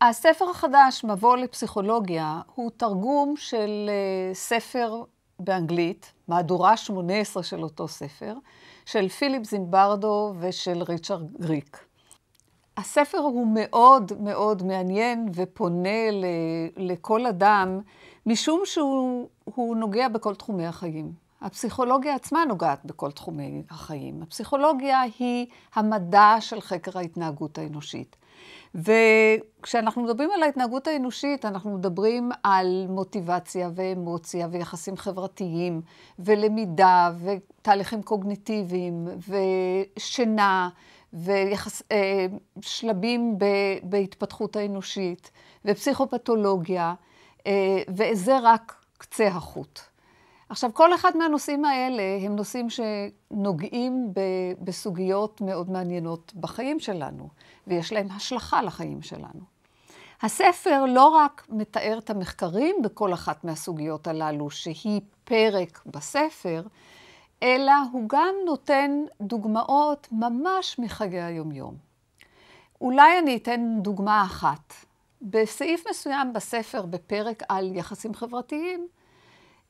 הספר החדש, מבוא לפסיכולוגיה, הוא תרגום של אה, ספר באנגלית, מהדורה 18 של אותו ספר, של פיליפ זימברדו ושל ריצ'רד גריק. הספר הוא מאוד מאוד מעניין ופונה ל, לכל אדם, משום שהוא נוגע בכל תחומי החיים. הפסיכולוגיה עצמה נוגעת בכל תחומי החיים. הפסיכולוגיה היא המדע של חקר ההתנהגות האנושית. וכשאנחנו מדברים על ההתנהגות האנושית, אנחנו מדברים על מוטיבציה ואמוציה ויחסים חברתיים, ולמידה, ותהליכים קוגניטיביים, ושינה, ושלבים אה, בהתפתחות האנושית, ופסיכופתולוגיה, אה, וזה רק קצה החוט. עכשיו, כל אחד מהנושאים האלה הם נושאים שנוגעים ב, בסוגיות מאוד מעניינות בחיים שלנו, ויש להם השלכה לחיים שלנו. הספר לא רק מתאר את המחקרים בכל אחת מהסוגיות הללו, שהיא פרק בספר, אלא הוא גם נותן דוגמאות ממש מחיי היומיום. אולי אני אתן דוגמה אחת. בסעיף מסוים בספר, בפרק על יחסים חברתיים,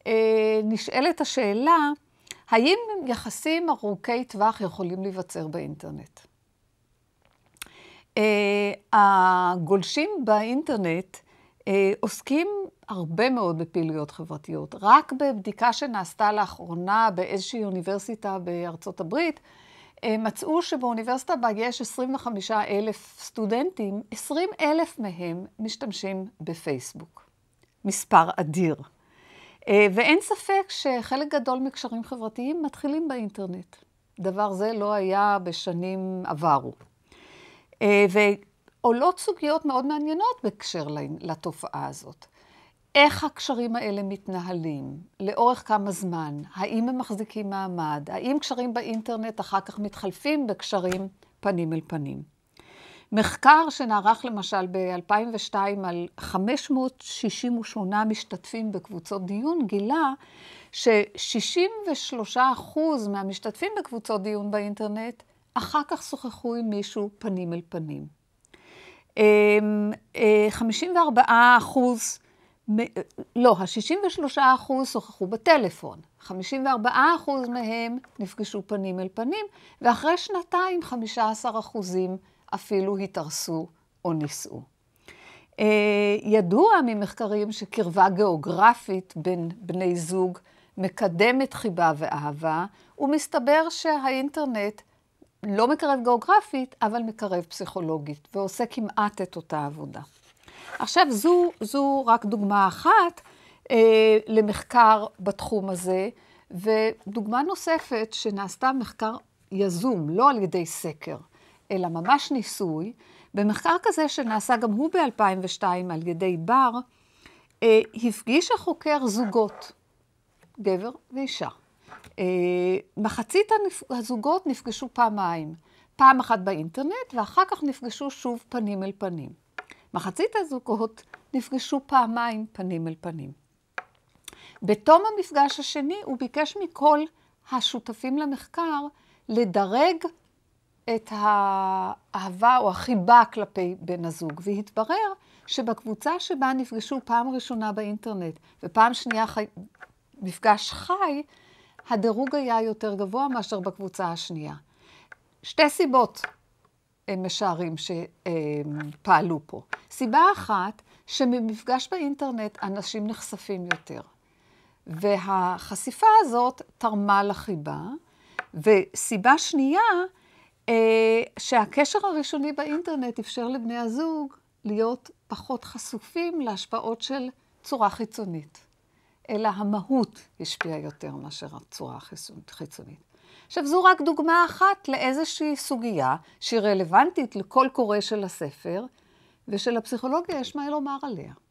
אה, נשאלת השאלה, האם יחסים ארוכי טווח יכולים להיווצר באינטרנט? אה, הגולשים באינטרנט אה, עוסקים הרבה מאוד בפעילויות חברתיות. רק בבדיקה שנעשתה לאחרונה באיזושהי אוניברסיטה בארצות הברית, מצאו שבאוניברסיטה בה יש 25 אלף סטודנטים, 20 אלף מהם משתמשים בפייסבוק. מספר אדיר. אה, ואין ספק שחלק גדול מקשרים חברתיים מתחילים באינטרנט. דבר זה לא היה בשנים עברו. אה, ועולות סוגיות מאוד מעניינות בקשר לתופעה הזאת. איך הקשרים האלה מתנהלים, לאורך כמה זמן, האם הם מחזיקים מעמד, האם קשרים באינטרנט אחר כך מתחלפים בקשרים פנים אל פנים. מחקר שנערך למשל ב-2002 על 568 משתתפים בקבוצות דיון גילה ש-63% מהמשתתפים בקבוצות דיון באינטרנט אחר כך שוחחו עם מישהו פנים אל פנים. 54 אמ, אה, אחוז, לא, ה-63 אחוז שוחחו בטלפון, 54 אחוז מהם נפגשו פנים אל פנים, ואחרי שנתיים 15 אחוזים אפילו התארסו או נישאו. אה, ידוע ממחקרים שקרבה גיאוגרפית בין בני זוג מקדמת חיבה ואהבה, ומסתבר שהאינטרנט לא מקרב גיאוגרפית, אבל מקרב פסיכולוגית, ועושה כמעט את אותה עבודה. עכשיו, זו, זו רק דוגמה אחת אה, למחקר בתחום הזה, ודוגמה נוספת שנעשתה מחקר יזום, לא על ידי סקר. אלא ממש ניסוי, במחקר כזה שנעשה גם הוא ב-2002 על ידי בר, אה, הפגיש החוקר זוגות, גבר ואישה. אה, מחצית הזוגות נפגשו פעמיים, פעם אחת באינטרנט ואחר כך נפגשו שוב פנים אל פנים. מחצית הזוגות נפגשו פעמיים פנים אל פנים. בתום המפגש השני הוא ביקש מכל השותפים למחקר לדרג את האהבה או החיבה כלפי בן הזוג, והתברר שבקבוצה שבה נפגשו פעם ראשונה באינטרנט ופעם שנייה חי... מפגש חי, הדירוג היה יותר גבוה מאשר בקבוצה השנייה. שתי סיבות הם משערים שפעלו פה. סיבה אחת, שממפגש באינטרנט אנשים נחשפים יותר. והחשיפה הזאת תרמה לחיבה. וסיבה שנייה, אה, שהקשר הראשוני באינטרנט אפשר לבני הזוג להיות פחות חשופים להשפעות של צורה חיצונית, אלא המהות השפיעה יותר מאשר הצורה החיצונית. עכשיו, זו רק דוגמה אחת לאיזושהי סוגיה שהיא רלוונטית לכל קורא של הספר, ושלפסיכולוגיה יש מה לומר עליה.